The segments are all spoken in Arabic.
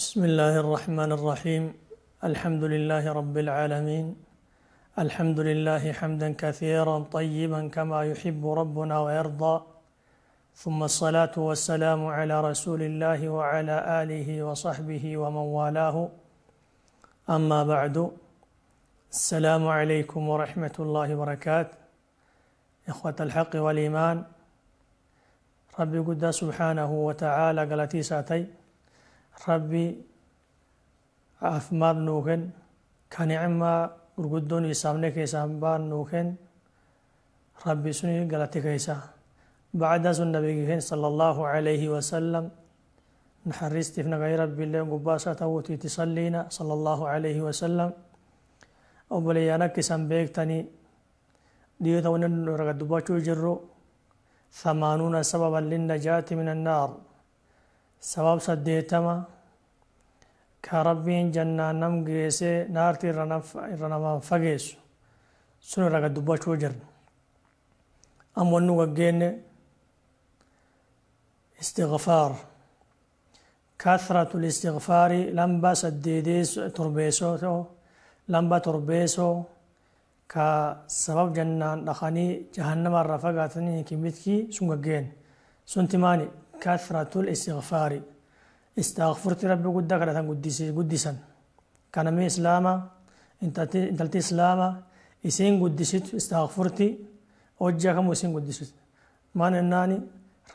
بسم الله الرحمن الرحيم الحمد لله رب العالمين الحمد لله حمدا كثيرا طيبا كما يحب ربنا ويرضى ثم الصلاة والسلام على رسول الله وعلى آله وصحبه ومن والاه أما بعد السلام عليكم ورحمة الله وبركاته إخوة الحق والإيمان ربي قد سبحانه وتعالى قالت ساتي rabbii caafimaad nuu ken ka nicmaa gurguddoon isaamne keessaan baan nuu ken rabbi suni galatikaysa bacda sun nabigi ken sala allahu alayhi wasalam naxariistiif nagayi rabbiillee gubbaa isaa ta'uutii tisalliina sala allahu alayhi wasalam obboleeyyan akka isan beektanii dhiyoota wanni raga dubbachuu jirru ثمانون سببا للنجاة من النار Sabab saddeetama ka rabbiin jannaa nam geese naarti irra namaan fageessu sun irra gad dubbachuu jirna amma nu gaggeenne istighfaar kathratul istighfaari lamba saddeedee torbeessoo lamba torbeessoo ka sabab jannaan dhaqanii jahannama irraa fagaatanii kimmitkii sun gaggeenne sun timaani كثرة الاستغفار استغفرت ربي قدك لا قدسا كان من إسلاما انت انت إسلاما إسين قدست استغفرت وجهكم وإسين قدست ما نناني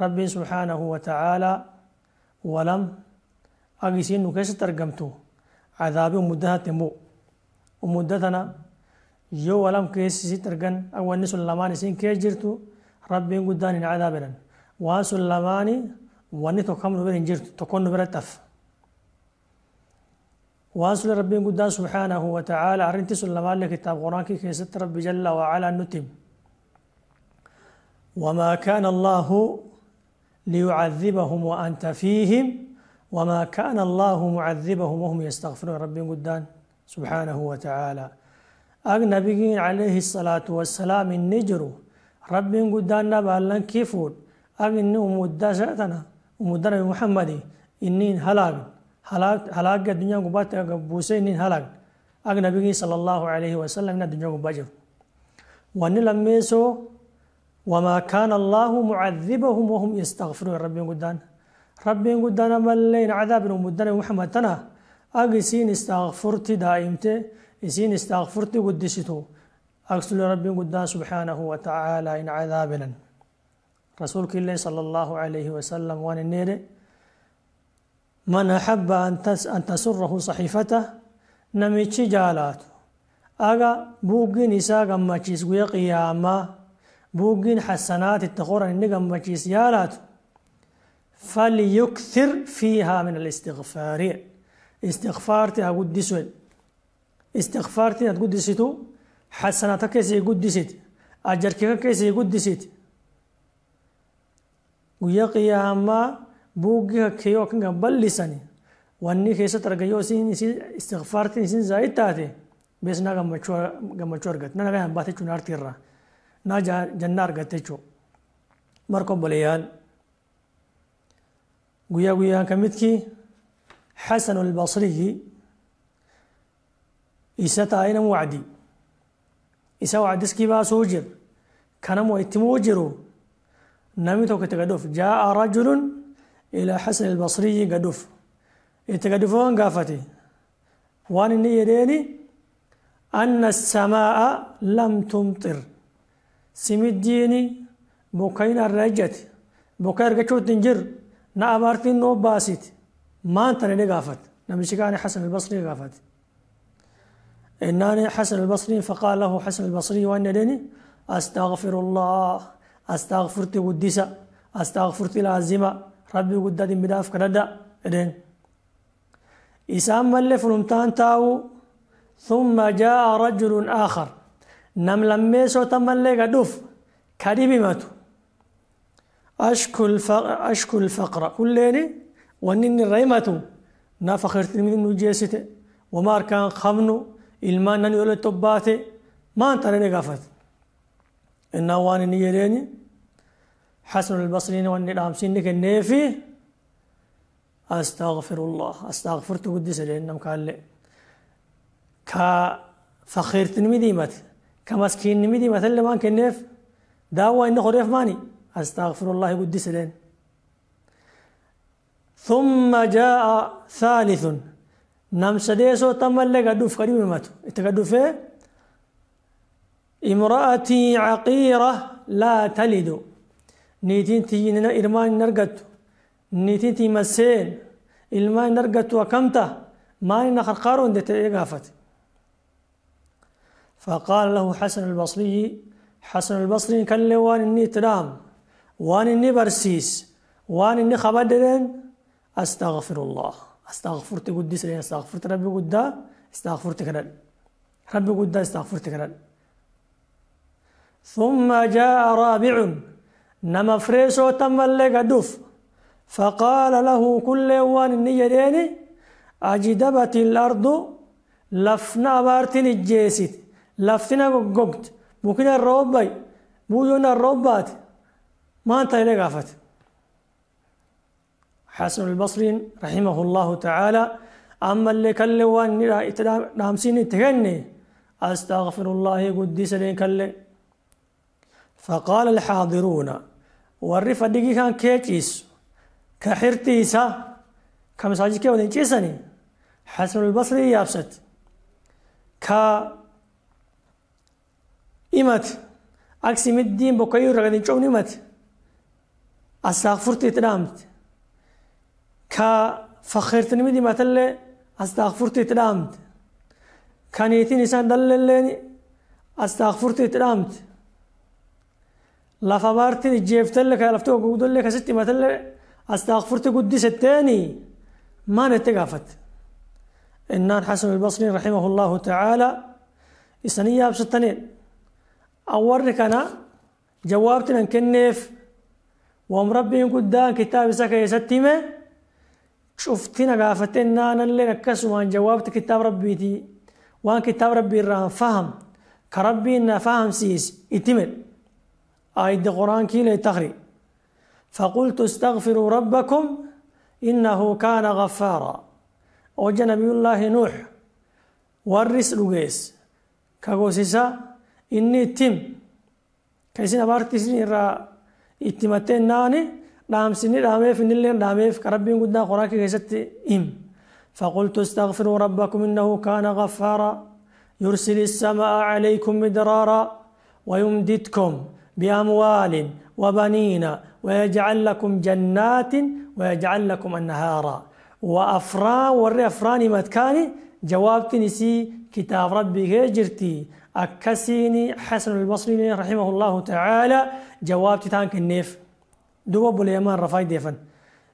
ربي سبحانه وتعالى ولم أجسين نكيس ترجمتو عذابي ومدها تمو ومدتنا يو ولم كيس ترجن أو نسل لما نسين كيس جرتو ربي قدان عذابنا واسل لماني واني توكم نبر انجر توكم نبر تف واسل ربي قد سبحانه وتعالى ارنت سلم الله كتاب قران كي ست ربي جل وعلا نتم وما كان الله ليعذبهم وانت فيهم وما كان الله معذبهم وهم يستغفرون ربي قدان سبحانه وتعالى أغنبيين عليه الصلاة والسلام النجر ربي قدان نبال لن كيفون अब इन्नी उमुद्दा से तना उमुद्दा नबी هلاك هلاك हलाग हलाक हलाक के दुनिया को बात बूसे इन्नी हलाग अग नबी की सल्लल्लाहु अलैहि वसल्लम ने दुनिया وما كان الله معذبهم وهم يستغفرون ربي قدان ربي قدان ملين عذاب ومدان محمد تنا أقسين استغفرت دائمت إسين استغفرت قدستو أقسل ربي قدان سبحانه وتعالى إن عذابنا rasuulkiileh sal اllahu alayhi wasalam waana neere man axaba an tasurahu saxiifatah namichi jaalaatu aga buuggin isaa gammachiis guya qiyaamaa buuggin xasanaat itti qoran inni gammachiis yaalaatu falyukthir fiiha min alistigfaari istigfaarti ha guddisuen istigfaartin ad guddisitu xasanaata keesii guddisit ajarkika keesii guddisit guyyaa qiyaamaa buugii hakkeeyoo akka hin bal'isani wanni keessatti argayyoo istiqfaartiin isin zaayid taate beesnaa gammachuu argatte nana kan baate jechuun aartii irraa naa jannaa argatte jechuudha. Marka obboleeyaan guyyaa guyyaan kamitki حسن البصري إسا تاين وعدي إسا وعدسكي باسو جر كان مو اتمو جرو نامي توك تقدوف جاء رجل إلى حسن البصري قدوف يتقدفون قافتي وان إني يديني أن السماء لم تمطر الديني بوكين الرجت بوكين الرجت تنجر نأبارتين نوب باسيت ما انتني قافت نمشي حسن البصري قافت إنني حسن البصري فقال له حسن البصري وان يديني أستغفر الله استغفرت قدسة استغفرت العظيمة ربي قدد مداف كردا إدين إسام ملي فلمتان تاو ثم جاء رجل آخر نم لميسو تملي قدوف كريبي ماتو أشكو الفقر أشكو الفقر كليني ونن الريماتو نافخرت من نجيسته وما كان خمنو المان نن يولي تباتي ما انتريني قفت إن وان نيريني حسن البصرين وان الأمسين لك النيفي أستغفر الله أستغفر تقدس لأنهم قال لي كفخير تنمي كمسكين نمي ديمت اللي ما كان كنيف داوا إن خريف ماني أستغفر الله قدس لين ثم جاء ثالث نم سديسو تم اللي قدوف قديم ماتو إتقدوفه امرأتي عقيرة لا تلد نيتنتي إرمان نرقت نيتنتي مسين إرمان نرقت وكمته ما نخر قارون دي تيقافت فقال له حسن البصري حسن البصري كان لي وان إني ترام وان إني برسيس وان إني خبدرين أستغفر الله أستغفرت قدس لي أستغفرت ربي قدا استغفرت كرل ربي قدا استغفرت كرل ثم جاء رابع نما فريسو تم اللي فقال له كل وان النيدين أجدبت الأرض لفنا أبارتين الجيسد لفتنا ققت ممكن الربي بويون الروبات ما انت إلي حسن البصري رحمه الله تعالى أما اللي كل وان نرى اتدام استغفر الله قدس لين كل فقال الحاضرون والرفا دقي كان كيتيس كحرتيسا كمساجي كيوني تيساني حسن البصري يابست كا إمت أكسي مدين بكيور رغدين شون إمت أستغفرتي تنامت كا فخرت مدي مثلا أستغفرتي تنامت كان يتيني سان لني أستغفرتي تنامت لا خبرت جيفت لك لفتو قود لك ستي مثل استغفرت قدس الثاني ما نتقافت إن حسن البصري رحمه الله تعالى إسانية بستنين أورك أنا جوابتنا نكنف ومربي قدام كتاب سكا يستيمه شفتنا قافتنا أنا اللي نكس وان جوابت كتاب ربي دي وان كتاب ربي فهم كربي إن فهم سيس إتمل آيد قرآن كي تغري فقلت استغفروا ربكم إنه كان غفارا وجا نبي الله نوح ورس لغيس كغوسيسا إني تم كيسين أبارتسين إرى اتمتين ناني رامسيني راميف نلين في كربين قدنا قرآن كيست إم فقلت استغفروا ربكم إنه كان غفارا يرسل السماء عليكم مدرارا ويمددكم بأموال وبنين ويجعل لكم جنات ويجعل لكم أنهارا وأفران وري أفراني متكاني جواب تنسي كتاب ربي جرتي أكسيني حسن البصري رحمه الله تعالى جواب تتان كنيف دوب بليمان رفاي ديفن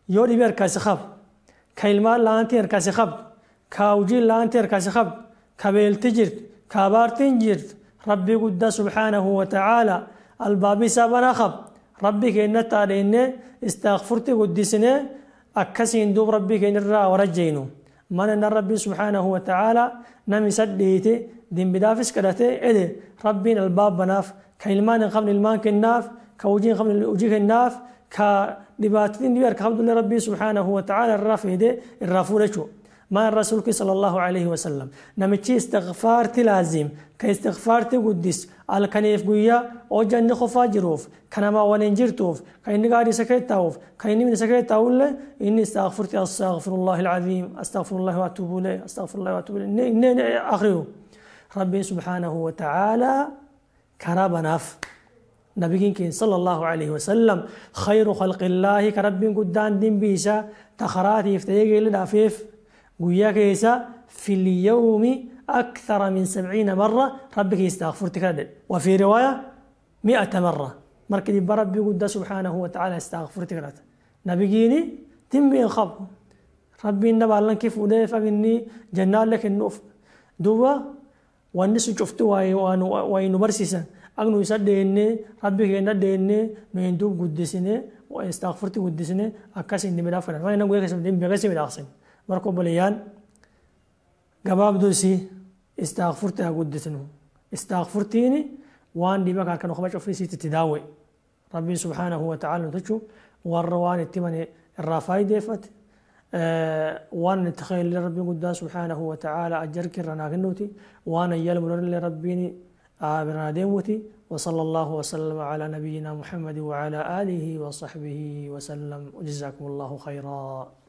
يوري بير كاسخب كيلمان لانتي كاسخب كاوجي لانتي كاسخب كابيل تجرت كابارتين جرت ربي قد سبحانه وتعالى البابي سابنا خب ربي كينا تارين استغفرت قدسنا أكسين دوب ربي كين الرا ورجينو من أن ربي سبحانه وتعالى نمي سديتي دين بدافس كدته إذا ربين الباب بناف كإلمان قبل المان كناف كوجين قبل الوجيه الناف كدباتين ديار كحمد الله ربي سبحانه وتعالى الرافيدة الرافورة شو ما الرسول صلى الله عليه وسلم نمشي استغفارتي لازم استغفار تقدس على كنيف قوية أو جن خوفا جروف ما ولين جرتوف كإن نقاري سكيت تاوف كإن نمين سكيت تاول إني استغفرت أستغفر الله العظيم أستغفر الله وأتوب إليه أستغفر الله وأتوب إليه إني آخره ربي سبحانه وتعالى كرابناف نبيين كين صلى الله عليه وسلم خير خلق الله كرب قدان دين بيسا تخراتي افتيقي لدافيف ويكيسا في اليوم أكثر من سبعين مرة ربك يستغفر تكادل وفي رواية مئة مرة مركز برب يقول سبحانه وتعالى استغفر تكادل نبيجيني تنبي خب ربي إنما لن كيف ودافع مني جنة لك النوف دوا والنس شفتوا وين برسيسا أغنو يسدين ربي كينا دين من دوب قدسيني وإن استغفرت قدسيني أكاسي إنما دافع وإن أقول لك اسم بغسي بالأخصين مركو بليان جباب دوسي استغفرت أقدسنه استغفرتيني وان دي بقى كانوا خبش في سيت تداوي ربي سبحانه وتعالى نتشو والروان التمن الرافاي ديفت أه وان نتخيل لربي قداس سبحانه وتعالى أجرك الرناغنوتي وان يلم لربيني آبرنا ديموتي وصلى الله وسلم على نبينا محمد وعلى آله وصحبه وسلم وجزاكم الله خيرا